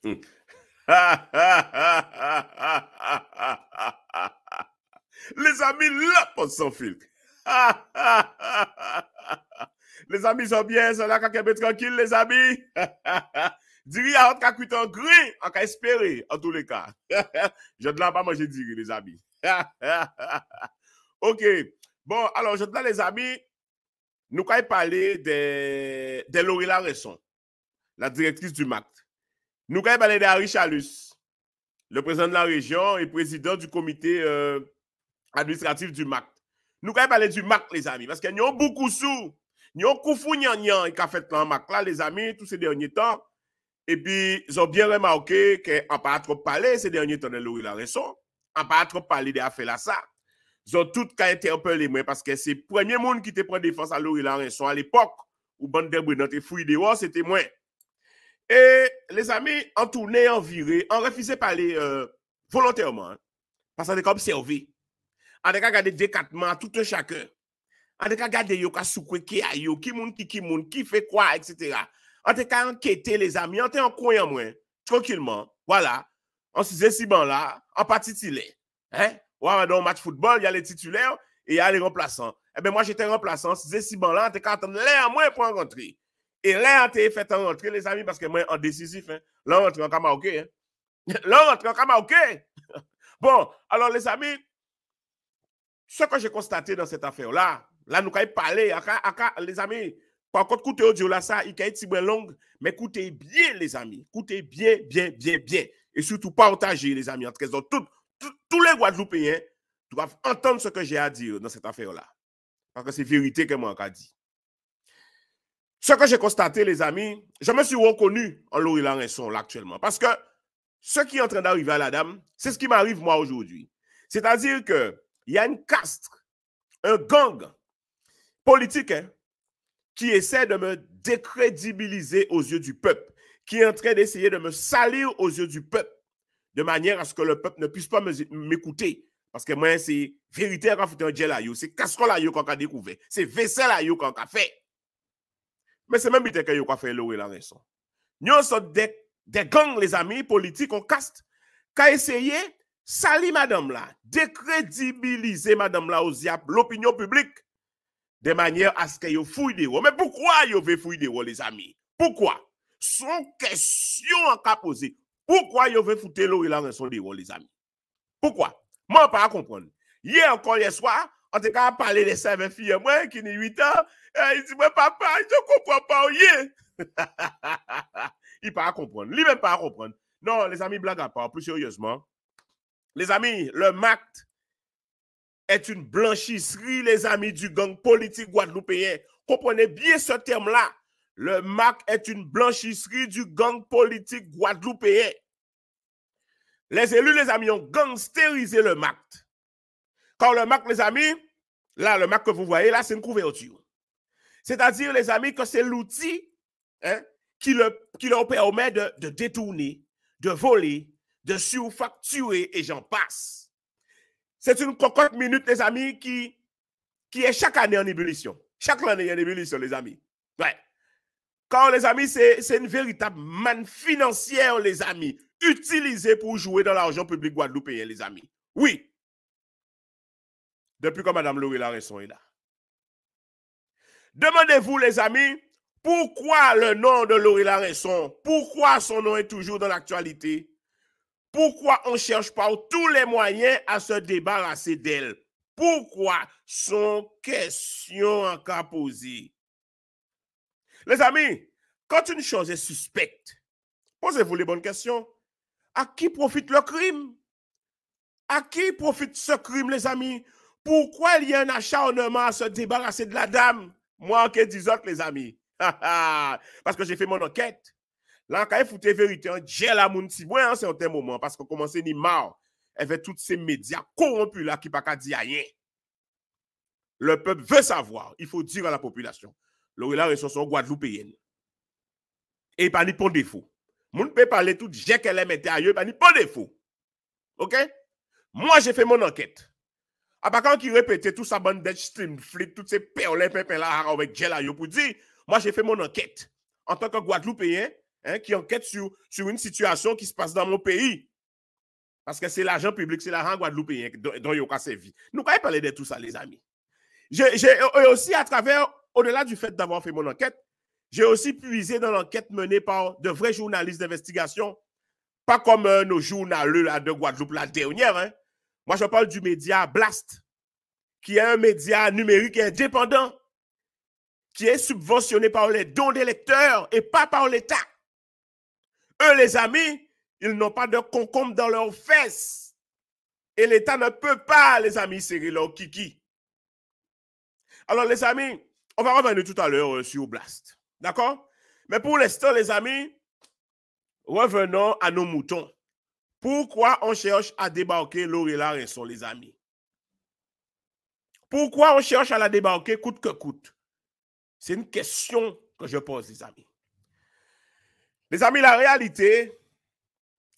Les amis, là, on sans filtre. les amis sont bien, c'est là peu tranquille, les amis. Diri a qu'à cuit en gris, on a espérer, en tous les cas. je ne l'ai pas mangé diri, les amis. ok. Bon, alors, je là, les amis, nous allons parler de, de Resson la directrice du MAC nous avons parler d'Harry Chalus, le président de la région et président du comité euh, administratif du MAC. Nous allons parler du MAC, les amis, parce qu'il y a beaucoup sous. Ils ont coufou de qui a fait le MAC là, les amis, tous ces derniers temps. Et puis, ils ont bien remarqué qu'en pas trop parlé ces derniers temps de Louis Laresson. en pas trop parlé de là ça. Ils ont tout qu'à interpellé moi parce que c'est le premier monde qui te prend défense à Louis Laresson à l'époque où Bande de était fouillé dehors, c'était moi. Et les amis, en tournée, en virée, en refusé parler euh, volontairement. Hein, parce qu'on est comme observé. On est regardé décatement tout un chacun. On est regardé yo ka soukwe qui a yo, qui moun qui qui moun, qui fait quoi, etc. On est enquêté les amis, on est en coin moins, tranquillement. Voilà. On se dit si bon là, en partie tilé. Hein? Ouais, dans le match football, il y a les titulaires et il y a les remplaçants. Eh bien, moi, j'étais remplaçant. Si c'est si bon là, on était qu'à attendre l'air moins pour rentrer. Et là, on fait en les amis, parce que moi, en décisif, hein, là, on rentre en Kamaoké. Hein. Là, on rentre en Kamaoké. bon, alors, les amis, ce que j'ai constaté dans cette affaire-là, là, nous avons parlé, les amis, par contre, écoutez audio là, ça, il y a peu longue, mais écoutez bien, les amis. Écoutez bien, bien, bien, bien. Et surtout, partagez, les amis, entre cas, tous les Guadeloupéens doivent entendre ce que j'ai à dire dans cette affaire-là. Parce que c'est vérité que moi, a dit. Ce que j'ai constaté, les amis, je me suis reconnu en Laurie Larençon là, actuellement. Parce que ce qui est en train d'arriver à la dame, c'est ce qui m'arrive moi aujourd'hui. C'est-à-dire qu'il y a une castre, un gang politique hein, qui essaie de me décrédibiliser aux yeux du peuple, qui est en train d'essayer de me salir aux yeux du peuple, de manière à ce que le peuple ne puisse pas m'écouter. Parce que moi, c'est vérité à un c'est casserole à qu'on a découvert, c'est vaisselle à qu'on a fait. Mais c'est même bien que vous avez fait et la raison. Nous sommes des des gangs les amis politiques on caste a essayé sali madame là, décrédibiliser madame là aux l'opinion publique de manière à ce que vous fouille des Mais pourquoi il veut fouiller des les amis Pourquoi Son question en cas posée. Pourquoi vous veut foutre l'eau et la raison des les amis Pourquoi Moi pas comprendre. Hier encore hier soir en tout cas, parler de ça avec fille, moi, qui n'ai 8 ans, euh, il dit, moi, papa, je ne comprends pas où il pas comprendre. Lui-même pas comprendre. Non, les amis, blague à part, plus sérieusement. Les amis, le MACT est une blanchisserie, les amis du gang politique guadeloupéen. Comprenez bien ce terme-là. Le MAC est une blanchisserie du gang politique guadeloupéen. Les élus, les amis, ont gangsterisé le Mac. Quand le Mac, les amis, là, le Mac que vous voyez, là, c'est une couverture. C'est-à-dire, les amis, que c'est l'outil hein, qui, le, qui leur permet de, détourner, de voler, de surfacturer et j'en passe. C'est une cocotte minute, les amis, qui, qui est chaque année en ébullition. Chaque année il y a une ébullition, les amis. Ouais. Quand, les amis, c'est une véritable manne financière, les amis, utilisée pour jouer dans l'argent public guadeloupéen, hein, les amis. Oui, depuis que Mme Laurie Laresson est là. Demandez-vous, les amis, pourquoi le nom de Laurie Resson, pourquoi son nom est toujours dans l'actualité? Pourquoi on cherche pas tous les moyens à se débarrasser d'elle? Pourquoi son question en cas posée? Les amis, quand une chose est suspecte, posez-vous les bonnes questions. À qui profite le crime? À qui profite ce crime, les amis? Pourquoi il y a un acharnement à se débarrasser de la dame Moi, que des autres, les amis. parce que j'ai fait mon enquête. Là, quand elle la vérité, en la à mon hein, c'est un moment, parce qu'on commençait ni marre avec tous ces médias corrompus là qui pas dire rien. Le peuple veut savoir, il faut dire à la population. L'Orila son guadeloupéenne. Et pas ni pour défaut. Mon peut parler tout j'ai qu'elle n'y ailleurs, pas ni pour défaut. OK Moi, j'ai fait mon enquête. Après, ah, bah, quand il répétait tout sa bande stream, flip, toutes ces perles, pépins là, ah, avec gel pour dire, moi, j'ai fait mon enquête. En tant que Guadeloupéen, hein, qui enquête sur, une situation qui se passe dans mon pays. Parce que c'est l'argent public, c'est l'argent guadeloupéen dont il y a servi. Nous, quand parler de tout ça, les amis. J'ai aussi, à travers, au-delà du fait d'avoir fait mon enquête, j'ai aussi puisé dans l'enquête menée par de vrais journalistes d'investigation, pas comme euh, nos journalistes de Guadeloupe la dernière, hein, moi, je parle du média Blast, qui est un média numérique indépendant, qui est subventionné par les dons des lecteurs et pas par l'État. Eux, les amis, ils n'ont pas de concombre dans leurs fesses. Et l'État ne peut pas, les amis, serrer leur kiki. Alors, les amis, on va revenir tout à l'heure euh, sur Blast. D'accord? Mais pour l'instant, les amis, revenons à nos moutons. Pourquoi on cherche à débarquer Lorela sont les amis? Pourquoi on cherche à la débarquer coûte que coûte? C'est une question que je pose, les amis. Les amis, la réalité,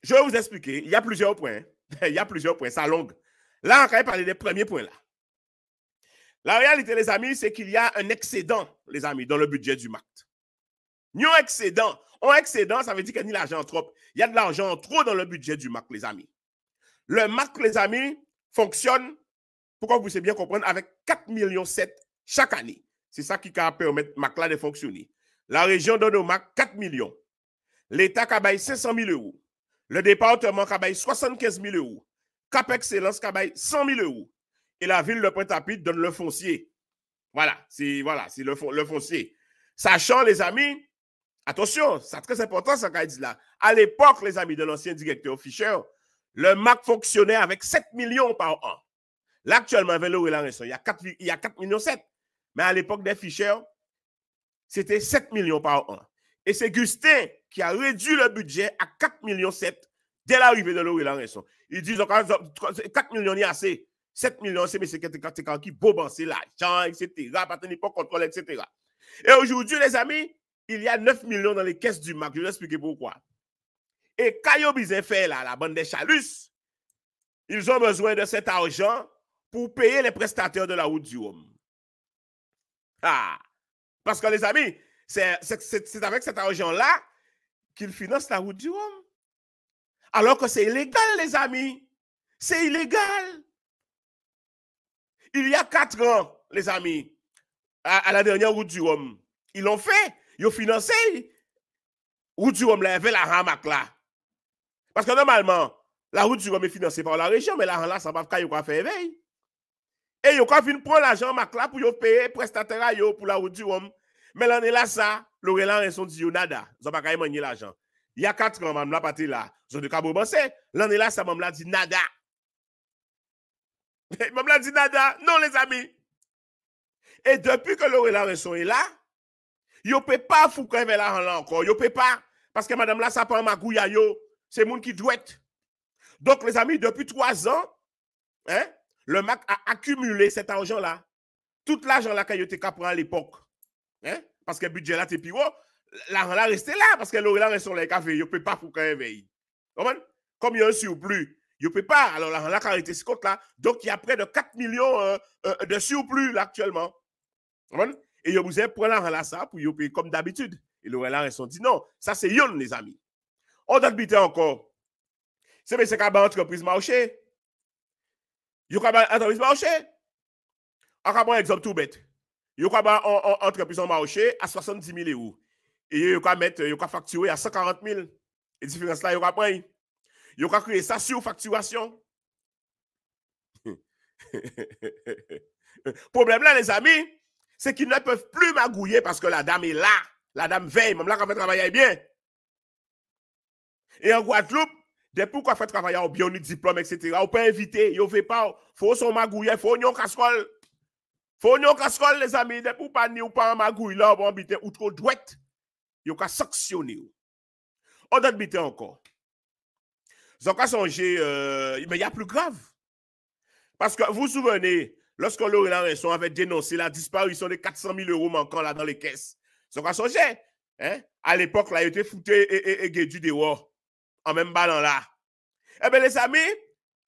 je vais vous expliquer. Il y a plusieurs points. Hein. il y a plusieurs points. Ça longue. Là, on va parler des premiers points là. La réalité, les amis, c'est qu'il y a un excédent, les amis, dans le budget du MACT. Il a excédent. En excédent, ça veut dire qu'il y a de l'argent trop. Il y a de l'argent trop dans le budget du MAC, les amis. Le MAC, les amis, fonctionne, pourquoi vous puissiez bien comprendre, avec 4,7 millions chaque année. C'est ça qui permet MAC de fonctionner. La région donne au MAC 4 millions. L'État cabaye 500 000 euros. Le département cabaye 75 000 euros. Cap Excellence cabaye 100 000 euros. Et la ville de pointe à donne le foncier. Voilà, c'est voilà, le foncier. Sachant, les amis, Attention, c'est très important ça qu'il dit là. À l'époque, les amis de l'ancien directeur Fischer, le MAC fonctionnait avec 7 millions par an. Là, actuellement, avec il y il y a 4 millions 7. Mais à l'époque des Fischer, c'était 7 millions par an. Et c'est Gustin qui a réduit le budget à 4 millions 7 dès l'arrivée de Laurie Ils disent 4 millions, il y a assez. 7 millions, c'est quand qui beau, c'est l'argent, etc. pas contrôle, etc. Et aujourd'hui, les amis, il y a 9 millions dans les caisses du MAC. Je vais expliquer pourquoi. Et ont fait là, la bande des Chalus, ils ont besoin de cet argent pour payer les prestataires de la route du Rhum. Ah! Parce que les amis, c'est avec cet argent-là qu'ils financent la route du Rhum. Alors que c'est illégal, les amis. C'est illégal. Il y a 4 ans, les amis, à, la dernière route du Rhum, ils l'ont fait yo financé route du Rhum la Ramak là. Parce que normalement, la route du Rhum est financée par la région, mais la là, ça va pas yo faire éveil. Et yo quand prendre l'argent Mac là pour yo payer prestataire yo pour la route du Rhum. Mais l'année là ça, Laurent son dit nada, ils pas gagné l'argent. Il y a quatre ans, m'a là, pas là. Je de cabo L'année là, ça, m'a dit nada. m'a dit nada. Non, les amis. Et depuis que Laurent Larenson est là, Yo peut pas faire la là encore. encore. ne peut pas parce que madame là ça pas magouya yo, c'est monde qui doit. Donc les amis, depuis trois ans, hein, le MAC a accumulé cet argent là. Tout l'argent là qu'il était capable à l'époque. Hein, parce que le budget là, t'es pire. L'argent là resté là parce que l'orient est sur les cafés. Il peut pas faire veille. Comme il y a un surplus, il peut pas. Alors l'argent là, ce compte là, donc il y a près de 4 millions euh, euh, de surplus Vous actuellement. Et yo vous avez prendre là ça pour vous payer comme d'habitude. Et le relais, ils sont dit non, ça c'est yon les amis. On doit biter encore. C'est bien, c'est qu'à entreprise marché. Yo qu'à entreprise marché. On prend un exemple tout bête. Yo qu'à une entreprise en marché à 70 000 euros. Et yo qu'à mettre yo qu'à facturer à 140 000. Et différence là yo qu'à prendre. Yo qu'à créer ça sur facturation. Problème là les amis, c'est qu'ils ne peuvent plus magouiller parce que la dame est là. La dame veille, même là quand fait travailler bien. Et en Guadeloupe, depuis qu'on fait travailler au bien, diplôme, etc., on peut inviter, on ne fait pas, faut son magouiller, faut une Il Faut une casserole, les amis, depuis pas ni ou pas en magouille, là, on mettre ou trop douette, on peut sanctionner. On doit mettre encore. Vous avez songé, mais il y a plus grave. Parce que vous vous souvenez, Lorsque Laurie Resson avait dénoncé la disparition de 400 000 euros manquants là dans les caisses, ça a changé. Hein? À l'époque, là, il était foutu et, et, dehors, en même ballant là. Eh bien, les amis,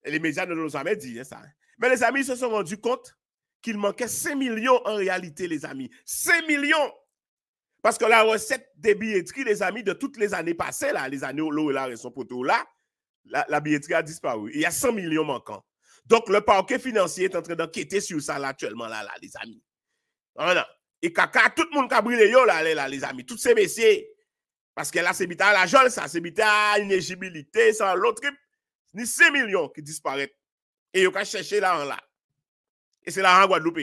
les médias ne l'ont jamais dit, hein, ça. Hein. Mais les amis se sont rendus compte qu'il manquait 5 millions en réalité, les amis. 5 millions! Parce que la recette des billetteries, les amis, de toutes les années passées, là, les années où l'eau et la là, la billetterie a disparu. Il y a 100 millions manquants. Donc, le parquet financier est en train d'enquêter sur ça là, actuellement, là, là, les amis. Voilà. Et caca, tout le monde qui a brûlé, yo, là, là, les amis. tous ces messieurs. Parce que là, c'est bita à l'argent, ça. C'est bita à inégibilité, ça, l'autre. Ni 5 millions qui disparaissent. Et yo, qu'à chercher là, en là. Et c'est là, en Guadeloupe.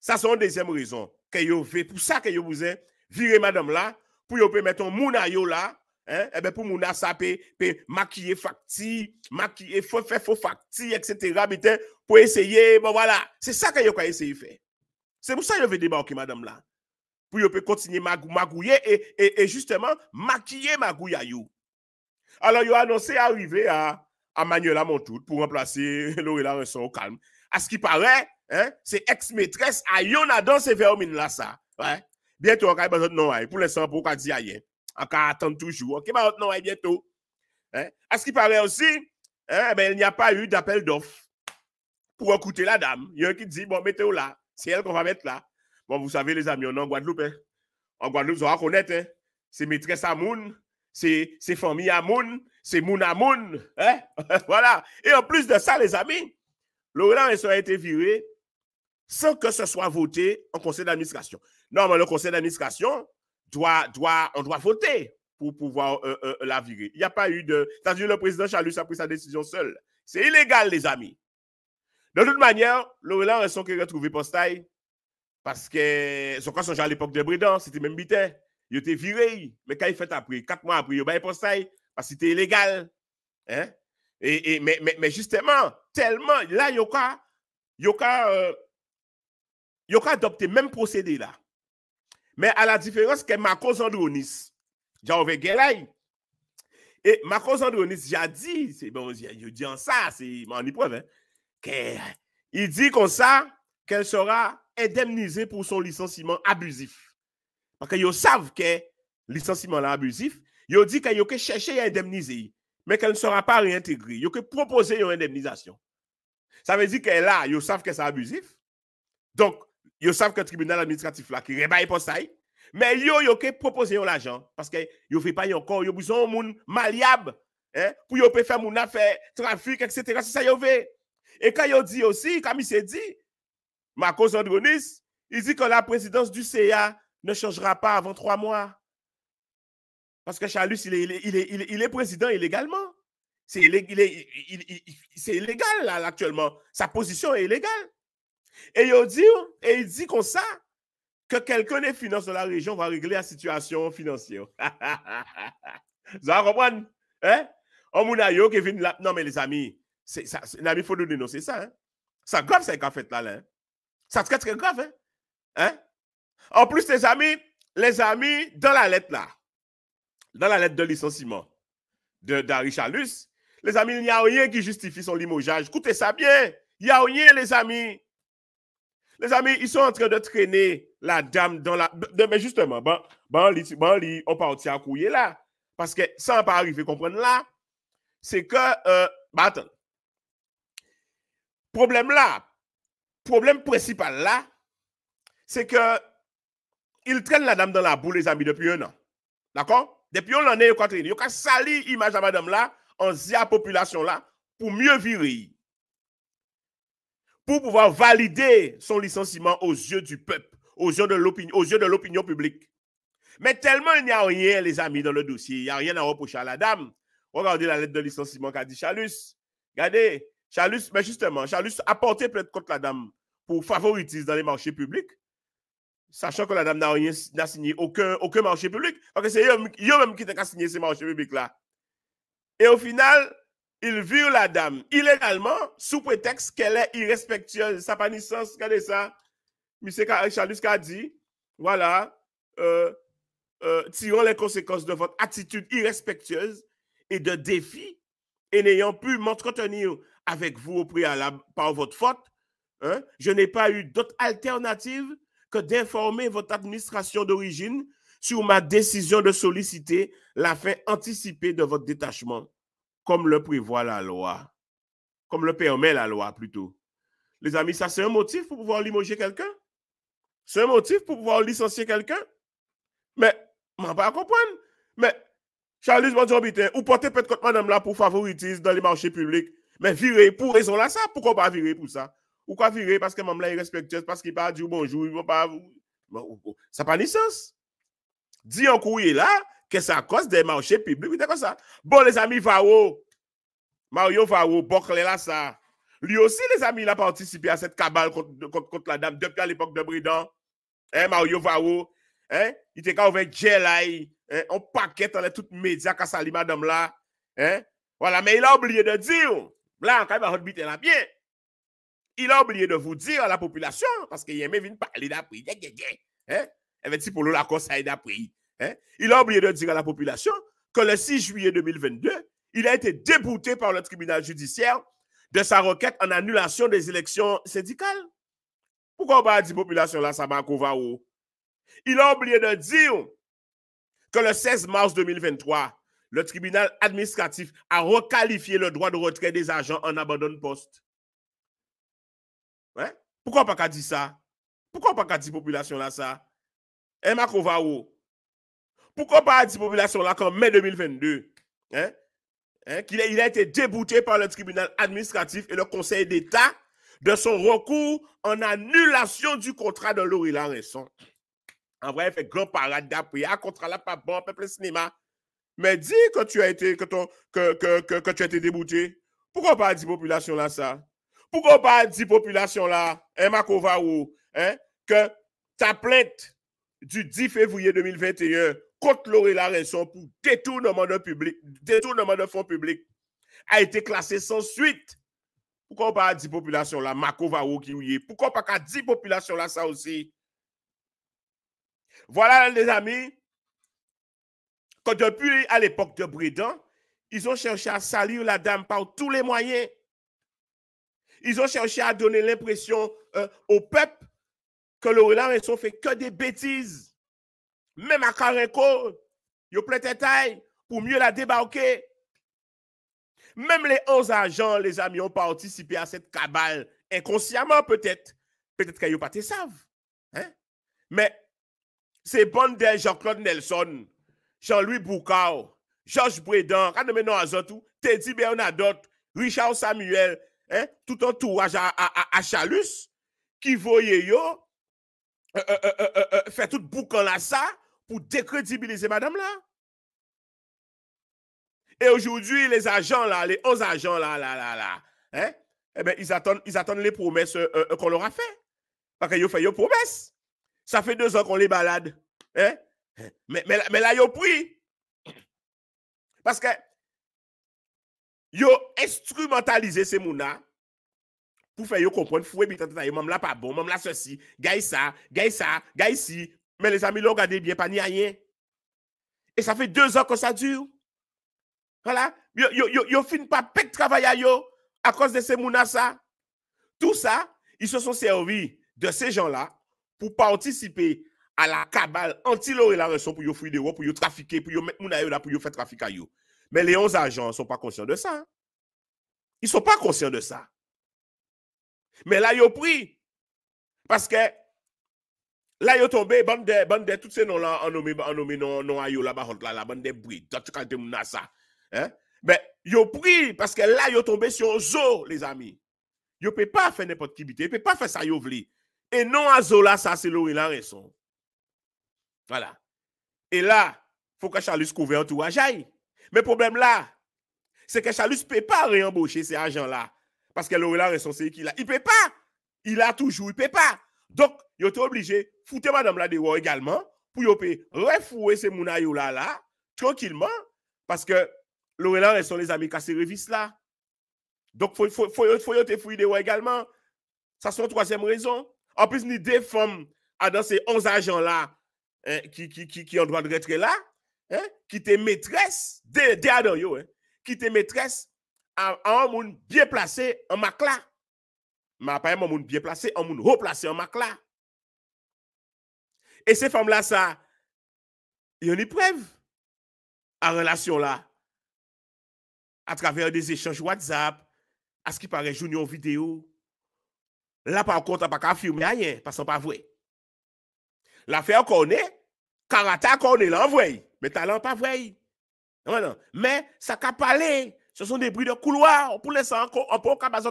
Ça, c'est une deuxième raison. Que yo fait. Pour ça que yo vous avez viré madame là. Pour yo mettre un moun là. Hein, eh ben pour mon ça peut maquiller facti, maquiller faut faire faux facti, etc. pour essayer, bon voilà. C'est ça que a essayé de faire. C'est pour ça que vous avez débarqué, madame là. Pour peut continuer à magouiller et, et, justement maquiller magouille you. Alors, a annoncé arriver à, à Manuela Montout pour remplacer Lorela Renson au calme. À ce qui paraît, hein, c'est ex-maîtresse à Yonadon C'est ces là, ça. Bientôt, on va besoin non, pour l'instant, pour qu'on dise encore attendre toujours. Ok, maintenant bah, eh, bientôt. Hein? À ce qui paraît aussi, hein, eh ben, il n'y a pas eu d'appel d'offres pour écouter la dame. Il y a un qui dit, bon, mettez-vous là. C'est elle qu'on va mettre là. Bon, vous savez, les amis, on est en Guadeloupe. Hein. En Guadeloupe, vous allez reconnaître. C'est maîtresse à c'est famille à c'est Moun à voilà. Et en plus de ça, les amis, Laurent a été viré sans que ce soit voté en conseil d'administration. Normalement, le conseil d'administration, doit, doit, on doit voter pour pouvoir euh, euh, la virer. Il n'y a pas eu de... C'est-à-dire le président Chalus a pris sa décision seul. C'est illégal, les amis. De toute manière, Laurent son qui est retrouvé postail parce que son cas à l'époque de Bredan, c'était même bité. Il était viré, mais quand il fait après, quatre mois après, il a postail parce que c'était illégal. Hein? Et, mais, justement, tellement, là, il y a, il y a, euh, même procédé là. Mais à la différence que Marcos Andronis, j'avais Gelay. Et Marcos Andronis, j'ai dit, c'est bon, je dis en ça, c'est mon épreuve, hein, dit comme ça qu'elle sera indemnisée pour son licenciement abusif. Parce qu'ils savent que licenciement là abusif, ils dit qu'ils ont cherché à indemniser, mais qu'elle ne sera pas réintégrée. Ils ont proposé une indemnisation. Ça veut dire qu'elle là, ils savent que c'est abusif. Donc, ils savent que le tribunal administratif là, qui rebaille pour ça, mais ils ont proposé l'argent parce qu'ils ne font pas encore, ils ont besoin de malliable hein, pour qu'ils faire mon affaire, trafic, etc. C'est ça qu'ils veulent. Et quand ils dit aussi, comme il s'est dit, Marcos Andronis, il dit que la présidence du CA ne changera pas avant trois mois. Parce que Chalus, il est, il est, il est président illégalement. C'est illégal, là, actuellement. Sa position est illégale. Et il dit, et il dit comme ça, que quelqu'un des finances de la région va régler la situation financière. Vous allez On m'a yo qui vient là. Non, mais les amis, c'est ça, il faut nous dénoncer ça. Hein? Ça grave, c'est qu'a fait là. là hein. Ça très, très grave. Hein? hein? En plus, les amis, les amis, dans la lettre là, dans la lettre de licenciement de d'Ari Chalus, les amis, il n'y a rien qui justifie son limogeage. Écoutez ça bien. Il n'y a rien, les amis. Les amis, ils sont en train de traîner la dame dans la... mais justement, on à couiller là. Parce que ça n'a pas arrivé, à comprendre là, c'est que... Euh, bah, attends. Problème là, problème principal là, c'est que Ils traînent la dame dans la boue, les amis, depuis un an. D'accord Depuis un an, ils ont traîné. Ils a sali l'image de la madame là, en zia population là, pour mieux virer pour pouvoir valider son licenciement aux yeux du peuple, aux yeux de l'opinion publique. Mais tellement il n'y a rien, les amis, dans le dossier, il n'y a rien à reprocher à la dame. Regardez la lettre de licenciement qu'a dit Chalus. Regardez, Chalus, mais justement, Chalus a porté plainte contre la dame pour favoriser dans les marchés publics, sachant que la dame n'a rien, n'a signé aucun, aucun marché public, parce que c'est eux-mêmes qui ont signé ces marchés publics-là. Et au final, il virent la dame illégalement sous prétexte qu'elle est irrespectueuse. Ça pas ni sens, regardez ça. Monsieur Charles a dit, voilà, euh, euh, tirons les conséquences de votre attitude irrespectueuse et de défi, et n'ayant pu m'entretenir avec vous au préalable par votre faute, hein, je n'ai pas eu d'autre alternative que d'informer votre administration d'origine sur ma décision de solliciter la fin anticipée de votre détachement comme le prévoit la loi, comme le permet la loi plutôt. Les amis, ça c'est un motif pour pouvoir limoger quelqu'un. C'est un motif pour pouvoir licencier quelqu'un. Mais, je ne pas comprendre. Mais, Charles dire, ou portez peut-être contre madame là pour favoriser dans les marchés publics. Mais virer pour raison là, ça, pourquoi pas virer pour ça? Ou quoi virer parce que madame là est respectueuse, parce qu'il pas dire bonjour, il ne pas. Oh, oh, ça n'a pas de sens. Dis en courrier là, que c'est à cause des marchés publics, c'est comme ça. Bon, les amis, Vao, Mario Vao, Boklela, là, ça. Lui aussi, les amis, il a participé à cette cabale contre, contre, contre la dame depuis à l'époque de Bridan. Hein, Mario Vao, hein, il était quand même Jelai, hein, on paquette dans les toutes médias quand sali madame là. Hein. Voilà, mais il a oublié de dire, là, quand il va rebiter là bien, il a oublié de vous dire à la population, parce qu'il aimait venir parler d'après. Hein? Et hein. eh bien, si pour la cause, ça d'après. Hein? Il a oublié de dire à la population que le 6 juillet 2022, il a été débouté par le tribunal judiciaire de sa requête en annulation des élections syndicales. Pourquoi on à la population là, ça va Il a oublié de dire que le 16 mars 2023, le tribunal administratif a requalifié le droit de retrait des agents en abandon de poste. Hein? Pourquoi pas dit ça? Pourquoi pas dit population là ça? Emma hein, Kovao, pourquoi pas dit population là qu'en mai 2022, hein? Hein? qu'il a, il a été débouté par le tribunal administratif et le Conseil d'État de son recours en annulation du contrat de Laurie En vrai, il fait grand parade d'appui. Un ah, contrat là, pas bon, peuple cinéma. Mais dis que tu as été, que ton, que, tu as été débouté. Pourquoi pas dit population là ça? Pourquoi pas dit population là, hein, hein, que ta plainte du 10 février 2021 contre la Larenson pour détournement de, public, détournement de fonds publics a été classé sans suite. Pourquoi pas 10 populations là, qui Pourquoi pas 10 populations là, ça aussi? Voilà, les amis, que depuis à l'époque de Brident, ils ont cherché à salir la dame par tous les moyens. Ils ont cherché à donner l'impression euh, au peuple que la raison fait que des bêtises même à a plein de taille pour mieux la débarquer. Même les 11 agents, les amis, ont participé à cette cabale inconsciemment peut-être. Peut-être qu'ils n'ont pas savent. Hein? Mais c'est bon de Jean-Claude Nelson, Jean-Louis Boucaud, Georges Brédan, Azotou, Teddy Bernadotte, Richard Samuel, hein? tout entourage à, à, Chalus, qui voyait yo, euh, euh, euh, fait tout boucan là ça, pour décrédibiliser madame là. Et aujourd'hui, les agents là, les 11 agents là, là, là, là, hein? Eh ben, ils attendent, ils attendent les promesses euh, euh, qu'on leur a fait. Parce qu'ils ont fait leurs promesses. Ça fait deux ans qu'on les balade. Hein? Mais, mais, là, ils ont pris. Parce que ils ont instrumentalisé ces gens pour faire comprendre fouet, mais même là pas bon, même là ceci, gagne ça, gagne ça, gay ci, mais les amis, là, regardez bien, pas ni rien. Et ça fait deux ans que ça dure. Voilà. Ils yo, yo, fin pas travail à yo à cause de ces mounas. Tout ça, ils se sont servis de ces gens-là pour participer à la cabale anti et la raison pour yo fuir pour yo trafiquer, pour yo mettre moun là, pour yo faire trafic à yo. Mais les 11 agents ne sont pas conscients de ça. Ils ne sont pas conscients de ça. Mais là, ils ont pris. Parce que Là, ils est tombé bande de, bande tous ces noms-là, en nommé, non, non, ayo, là-bas, là, la bande de bruit, d'autres quand ils ça. Hein? Ben, ils ont pris, parce que là, ils est tombé sur Zo, les amis. Ils ne pas faire n'importe qui bité, ils ne peuvent pas faire ça, ils veulent. Et non, à Zo, là, ça, c'est Laurie la raison. Voilà. Et là, il faut que Chalus couvre tout à Mais le problème là, c'est que Chalus ne peut pas réembaucher ces agents-là. Parce que Laurie la raison, c'est qu'il a. Il ne peut pas. Il a toujours, il ne peut pas. Donc, ils êtes obligé, de foutre madame la dehors également pour qu'ils refouer ces mounaïs là, tranquillement, parce que Laurent sont les amis cassés révis là. Donc, il faut qu'ils de dehors également. Ça, c'est la troisième raison. En plus, ni deux femmes dans ces 11 agents là hein, qui, qui, qui, ont droit de rentrer là, hein, qui étaient maîtresses, des de, hein, qui étaient maîtresses à, un monde bien placé en makla. Ma apparemment, mon moun bien placé, On moun replacé en mak là. Et ces femmes là ça y a une preuve en relation là à travers des échanges WhatsApp, à ce qui paraît junior vidéo. Là par contre, on pas affirmer rien parce que pas vrai. L'affaire qu'on est, caractère qu'on est l'envoyé, mais talent pas vrai. Non, Mais ça qu'a parlé, ce sont des bruits de couloir peut laisser encore un peu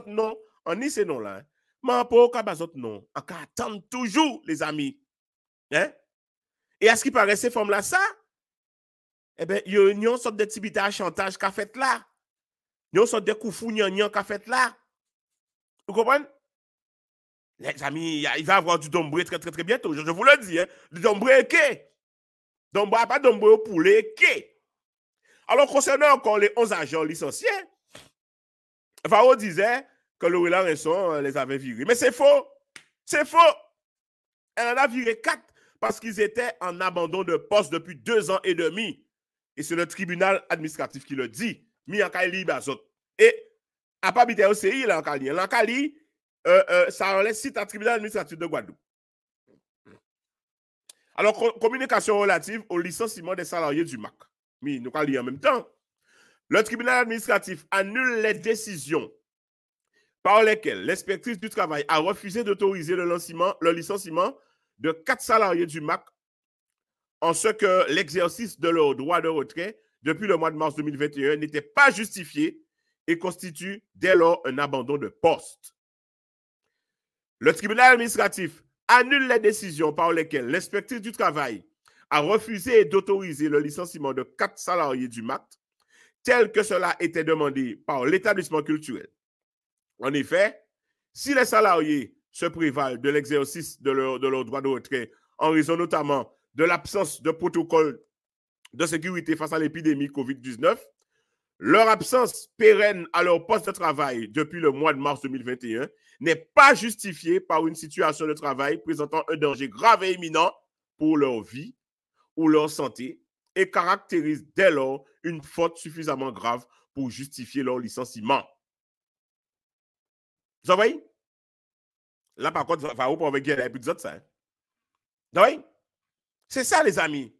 non on dit ces noms-là. Mais pour bas, non. On attend toujours, les amis. Hein? Et à ce qui paraît, ces formes là ça, eh bien, il y a une sorte de tibita chantage qu'a fait là. Il y a une sorte de koufou qui qu'a fait là. Vous comprenez? Les amis, il va y avoir du dombré très, très, très bientôt. Je, vous le dis, hein? du dombré que. Dombré, ah, pas dombré au poulet que. Alors, concernant encore les 11 agents licenciés, Vao disait, que Laurie Resson euh, les avait virés. Mais c'est faux. C'est faux. Elle en a viré quatre parce qu'ils étaient en abandon de poste depuis deux ans et demi. Et c'est le tribunal administratif qui le dit. Mi en Et à pas habiter au CI, là euh, euh, en Cali. En ça site à tribunal administratif de Guadeloupe. Alors, communication relative au licenciement des salariés du MAC. Mais nous en même temps. Le tribunal administratif annule les décisions par lesquels l'inspectrice du travail a refusé d'autoriser le, licenciement de quatre salariés du MAC en ce que l'exercice de leur droit de retrait depuis le mois de mars 2021 n'était pas justifié et constitue dès lors un abandon de poste. Le tribunal administratif annule les décisions par lesquelles l'inspectrice du travail a refusé d'autoriser le licenciement de quatre salariés du MAC, tel que cela était demandé par l'établissement culturel. En effet, si les salariés se prévalent de l'exercice de leur, de droit de retrait en raison notamment de l'absence de protocole de sécurité face à l'épidémie COVID-19, leur absence pérenne à leur poste de travail depuis le mois de mars 2021 n'est pas justifiée par une situation de travail présentant un danger grave et imminent pour leur vie ou leur santé et caractérise dès lors une faute suffisamment grave pour justifier leur licenciement. Vous voyez? Là, par contre, on pour avec plus puis autres, ça. Vous C'est ça, les amis.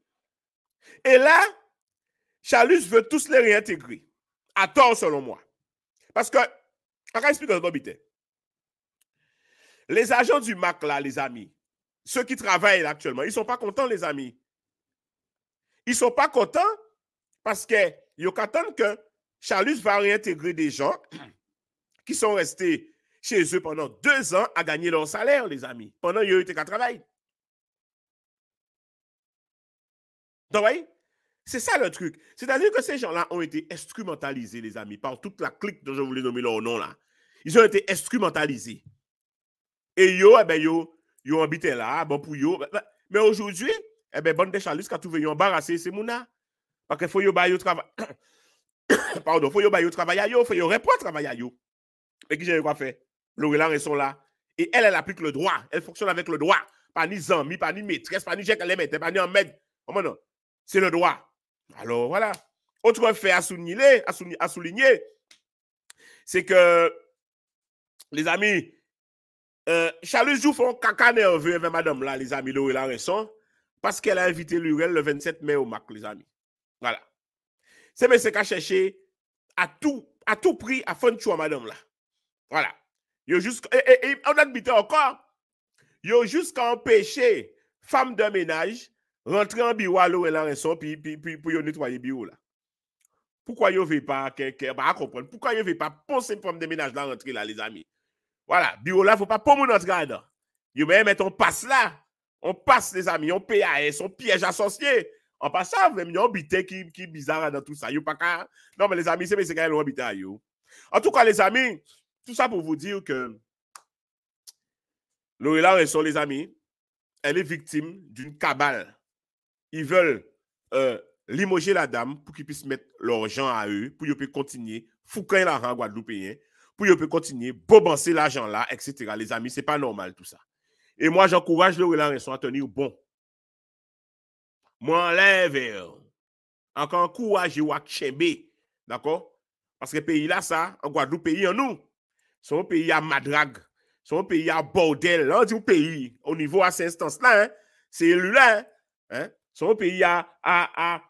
Et là, Chalus veut tous les réintégrer. À tort, selon moi. Parce que, on va expliquer dans Les agents du MAC, là, les amis, ceux qui travaillent actuellement, ils ne sont pas contents, les amis. Ils ne sont pas contents parce que ils attendent que Chalus va réintégrer des gens qui sont restés chez eux pendant deux ans à gagner leur salaire, les amis, pendant qu'ils étaient qu'à travailler. Donc, vous voyez, c'est ça le truc. C'est-à-dire que ces gens-là ont été instrumentalisés, les amis, par toute la clique dont je voulais nommer leur nom là. Ils ont été instrumentalisés. Et yo, eh ben yo, yo habité là, bon pour yo. Mais aujourd'hui, eh ben, bonne chalice quand a trouvé embarrassé, c'est mouna. Parce qu'il faut yo bailler yo travail. Pardon, faut yo bailler travail à yo, faut yo répondre travail à yo. Et qui j'ai quoi faire? Laurelan sont là. Et elle, elle applique le droit. Elle fonctionne avec le droit. Pas ni zami, pas ni maîtresse, pas ni j'ai qu'elle est pas ni en maître. C'est le droit. Alors voilà. Autre fait à souligner, à souligner, c'est que, les amis, euh, Charles Jouffon, font caca nerveux avec hein, madame là, les amis, Laurie sont parce qu'elle a invité Lurel le 27 mai au MAC, les amis. Voilà. C'est M. qu'a cherché à tout, à tout prix à fond madame là. Voilà. Yo et, et, eh, eh, eh, on encore. Ils ont jusqu'à empêcher femme de ménage rentrer en bureau à l'eau et la puis pour nettoyer le là. Pourquoi ils ne veulent pas bah, comprendre? Pourquoi ils ne veulent pas penser femme de ménage là rentrer là, les amis? Voilà, bureau là, il ne faut pas pour mon garde. là. Ils veulent mettre un passe là. On passe, les amis, on PAS, on piège associé. En passant, même yon bite qui, est bizarre dans tout ça. Yo pas Non, mais les amis, c'est quand qu'ils ont bité En tout cas, les amis, tout ça pour vous dire que Lorela Resson, les amis, elle est victime d'une cabale. Ils veulent euh, limoger la dame pour qu'ils puissent mettre l'argent à eux, pour qu'ils puissent continuer. Foucault la rend Guadeloupéen, hein, pour qu'ils puissent continuer, bobancer l'argent là, etc. Les amis, ce n'est pas normal tout ça. Et moi, j'encourage Lorela Resson à tenir bon. Moi, enlève. Encore encourage à D'accord? Parce que pays là, ça, en Guadeloupe, pays en nous. Son pays à madrague. Son pays à bordel. Là, on dit pays. Au niveau à cette instance-là, c'est lui là Hein? Son pays à, à,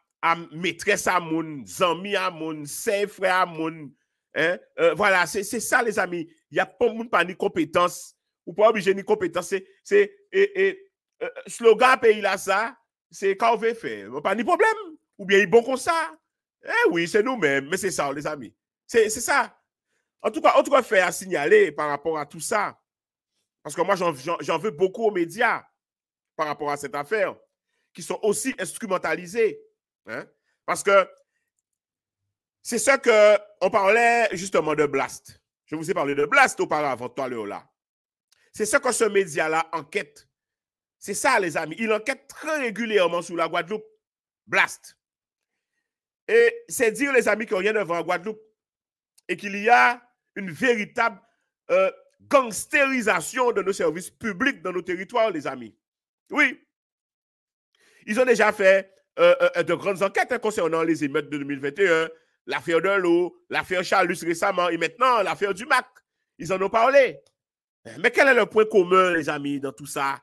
maîtresse à mon, zami à mon, frère à mon. Hein. Euh, voilà, c'est ça, les amis. Il n'y a pas de pas ni compétence. Ou pas obligé ni compétence. C'est euh, slogan pays là, ça, c'est quand on veut faire. Pas ni problème. Ou bien il est bon comme ça. Eh oui, c'est nous-mêmes. Mais c'est ça, les amis. C'est ça. En tout cas, autre fait à signaler par rapport à tout ça. Parce que moi, j'en veux beaucoup aux médias par rapport à cette affaire, qui sont aussi instrumentalisés. Hein. Parce que c'est ce que on parlait justement de Blast. Je vous ai parlé de Blast auparavant, toi, Léola. C'est ce que ce média-là enquête. C'est ça, les amis. Il enquête très régulièrement sur la Guadeloupe. Blast. Et c'est dire, les amis, qu'il n'y a rien devant Guadeloupe et qu'il y a une véritable euh, gangstérisation de nos services publics dans nos territoires, les amis. Oui. Ils ont déjà fait euh, euh, euh, de grandes enquêtes hein, concernant les émeutes de 2021, l'affaire de l'eau, l'affaire Chalus récemment et maintenant l'affaire du MAC. Ils en ont parlé. Mais quel est le point commun, les amis, dans tout ça?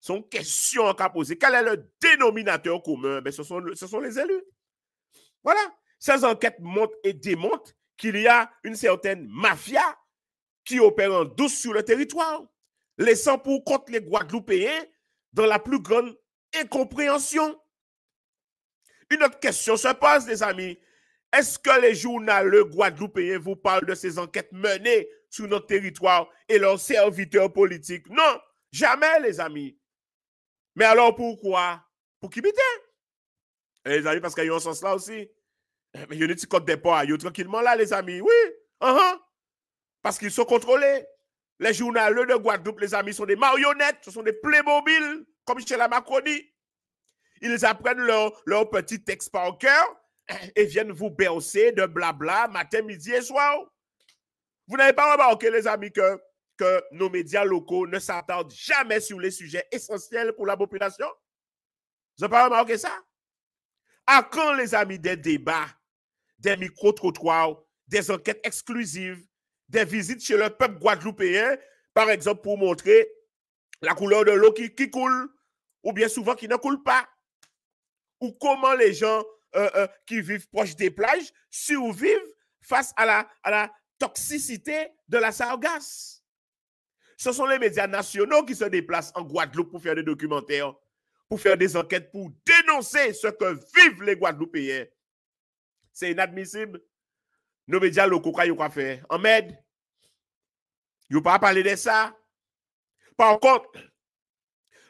Son question à poser. Quel est le dénominateur commun? Ben, ce, sont, ce sont les élus. Voilà. Ces enquêtes montent et démontent qu'il y a une certaine mafia qui opère en douce sur le territoire, laissant pour compte les Guadeloupéens dans la plus grande incompréhension. Une autre question se pose, les amis. Est-ce que les journaux guadeloupéens vous parlent de ces enquêtes menées sur notre territoire et leurs serviteurs politiques? Non, jamais, les amis. Mais alors pourquoi? Pour qui eh, Les amis, parce qu'il y a un sens là aussi. Eh, mais il y a des petite côte tranquillement là, les amis. Oui, uh-huh. parce qu'ils sont contrôlés. Les journalistes de Guadeloupe, les amis, sont des marionnettes, ce sont des playmobiles, comme chez la Macronie. Ils apprennent leur, leur petit texte par cœur eh, et viennent vous bercer de blabla matin, midi et soir. Vous n'avez pas remarqué, les amis, que, que nos médias locaux ne s'attardent jamais sur les sujets essentiels pour la population? Vous n'avez pas remarqué ça? À quand, les amis, des débats des micro-trottoirs, des enquêtes exclusives, des visites chez le peuple guadeloupéen, par exemple pour montrer la couleur de l'eau qui, coule, ou bien souvent qui ne coule pas, ou comment les gens euh, euh, qui vivent proche des plages survivent face à la, à la toxicité de la sargasse. Ce sont les médias nationaux qui se déplacent en Guadeloupe pour faire des documentaires, pour faire des enquêtes, pour dénoncer ce que vivent les Guadeloupéens c'est inadmissible. Nos médias locaux, quoi, quoi faire? Ahmed, vous pas parler de ça. Par contre,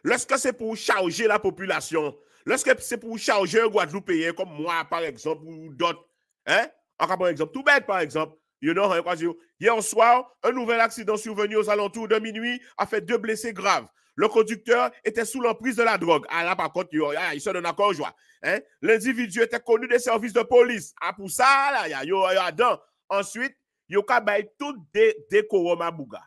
lorsque c'est pour charger la population, lorsque c'est pour charger un Guadeloupéen comme moi, par exemple, ou d'autres, hein? Encore par exemple, tout bête, par exemple. Hein, Hier soir, un nouvel accident survenu aux alentours de minuit a fait deux blessés graves. Le conducteur était sous l'emprise de la drogue. Ah là, par contre, il se donne encore joie. Hein. L'individu était connu des services de police. Ah, pour ça, là, il y a Adam. Ensuite, il y a tout des Bouga.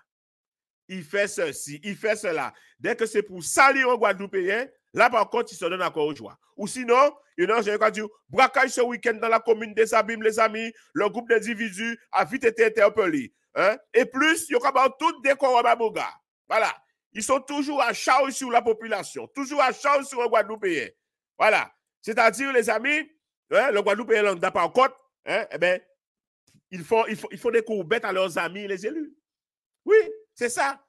Il fait ceci, il fait cela. Dès que c'est pour salir un Guadeloupéen, là, par contre, il se donne encore joie. Ou sinon, il y a un dit braquage ce week-end dans la commune des Abîmes, les amis. Le groupe d'individus a vite été interpellé. Hein. Et plus, il y a tout des Bouga. Voilà. Ils sont toujours à charge sur la population, toujours à charge sur le Guadeloupéen. Voilà. C'est-à-dire, les amis, hein, le Guadeloupéen pas pas contre, hein, eh bien, ils font, ils, font, ils des courbettes à leurs amis, les élus. Oui, c'est ça.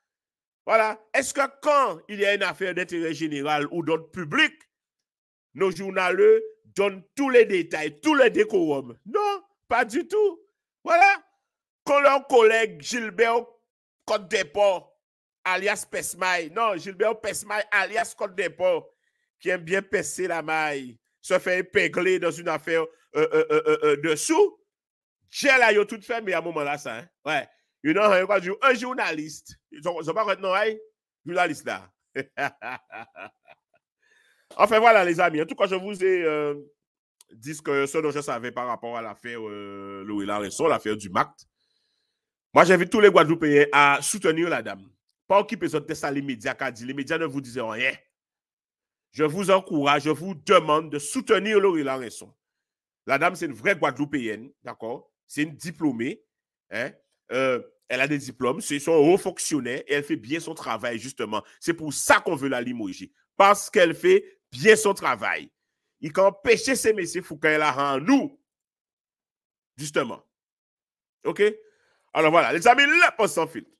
Voilà. Est-ce que quand il y a une affaire d'intérêt général ou d'ordre public, nos journaleux donnent tous les détails, tous les décorums? Non, pas du tout. Voilà. Quand leur collègue Gilbert Côte des alias Pesmaï. Non, Gilbert Pesmaï, alias Côte des qui aime bien pesser la maille, se fait épingler dans une affaire euh, euh, euh, de sous. J'ai là, tout fait, mais à un moment-là, ça. Hein? Ouais. You know, un journaliste. Ils ont pas retenu, hein? Journaliste là. enfin, voilà, les amis. En tout cas, je vous ai dit que ce dont je savais par rapport à l'affaire Louis Larisson, l'affaire du MACT. Moi, j'invite tous les Guadeloupéens à soutenir la dame. Pas occuper de ça les médias, dit les médias ne vous disent rien. Je vous encourage, je vous demande de soutenir Laurie Larenson. La dame, c'est une vraie Guadeloupéenne, d'accord? C'est une diplômée. Hein? Euh, elle a des diplômes, c'est son haut fonctionnaire et elle fait bien son travail, justement. C'est pour ça qu'on veut la limoger. Parce qu'elle fait bien son travail. Il faut empêcher ces messieurs qu'elle la rend nous. Justement. OK? Alors voilà, les amis, la poste sans filtre.